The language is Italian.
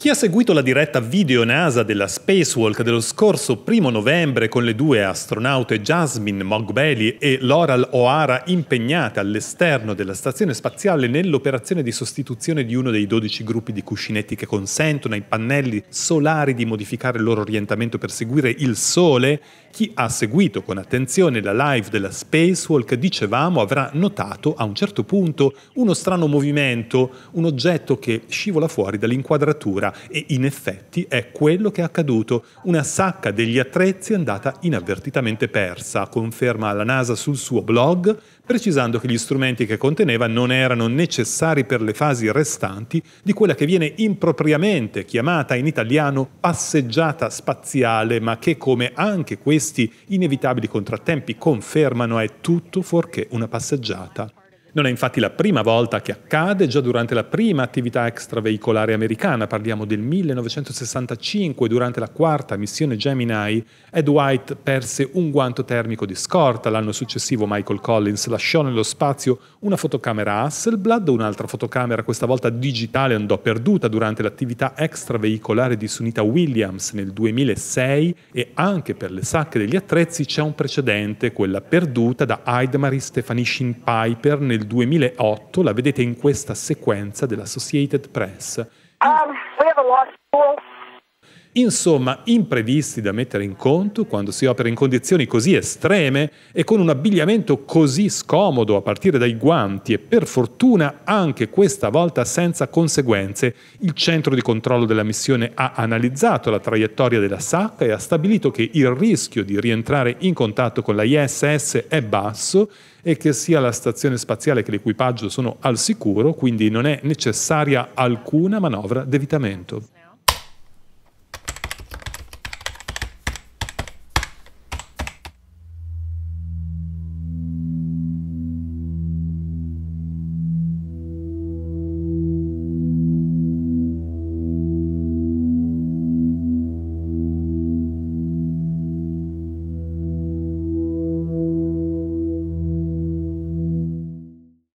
Chi ha seguito la diretta video NASA della Spacewalk dello scorso primo novembre con le due astronaute Jasmine Mogbelli e Laurel O'Hara impegnate all'esterno della stazione spaziale nell'operazione di sostituzione di uno dei 12 gruppi di cuscinetti che consentono ai pannelli solari di modificare il loro orientamento per seguire il Sole, chi ha seguito con attenzione la live della Spacewalk, dicevamo, avrà notato a un certo punto uno strano movimento, un oggetto che scivola fuori dall'inquadratura terra e in effetti è quello che è accaduto. Una sacca degli attrezzi è andata inavvertitamente persa, conferma la NASA sul suo blog, precisando che gli strumenti che conteneva non erano necessari per le fasi restanti di quella che viene impropriamente chiamata in italiano passeggiata spaziale, ma che come anche questi inevitabili contrattempi confermano è tutto fuorché una passeggiata non è infatti la prima volta che accade, già durante la prima attività extraveicolare americana, parliamo del 1965, durante la quarta missione Gemini, Ed White perse un guanto termico di scorta, l'anno successivo Michael Collins lasciò nello spazio una fotocamera Hasselblad, un'altra fotocamera questa volta digitale andò perduta durante l'attività extraveicolare di Sunita Williams nel 2006 e anche per le sacche degli attrezzi c'è un precedente, quella perduta da Aidmarie Stephanie Piper nel del 2008, la vedete in questa sequenza dell'Associated Press. Um, we have a law school. Insomma, imprevisti da mettere in conto quando si opera in condizioni così estreme e con un abbigliamento così scomodo a partire dai guanti e per fortuna anche questa volta senza conseguenze. Il centro di controllo della missione ha analizzato la traiettoria della sacca e ha stabilito che il rischio di rientrare in contatto con la ISS è basso e che sia la stazione spaziale che l'equipaggio sono al sicuro, quindi non è necessaria alcuna manovra d'evitamento.